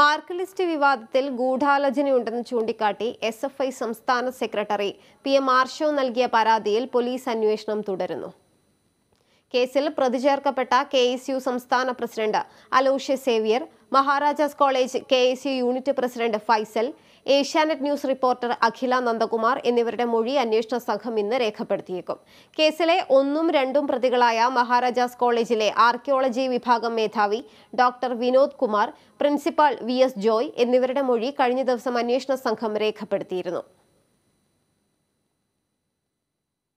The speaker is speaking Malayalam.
മാർക്ക് ലിസ്റ്റ് വിവാദത്തിൽ ഗൂഢാലോചനയുണ്ടെന്ന് ചൂണ്ടിക്കാട്ടി എസ് എഫ് ഐ സംസ്ഥാന സെക്രട്ടറി പി എം ആർഷോ നൽകിയ പരാതിയിൽ പോലീസ് അന്വേഷണം തുടരുന്നു കേസിൽ പ്രതി ചേർക്കപ്പെട്ട കെ എസ് യു സംസ്ഥാന president Aloshya Xavier Maharajas college K S U unit president Faisal Asianet news reporter Akhila Nandakumar എന്നിവരുടെ മൊഴി അന്വേഷണ സംഘം ഇന്ന് രേഖപ്പെടുത്തിയേക്കും കേസിലെ ഒന്നും രണ്ടും പ്രതികളായ മഹാരാജാസ് കോളേജിലെ ആർക്കിയോളജി വിഭാഗം മേധാവി doctor Vinod Kumar principal V S Joy എന്നിവരുടെ മൊഴി കഴിഞ്ഞ ദിവസം അന്വേഷണ സംഘം രേഖപ്പെടുത്തിയിരുന്നു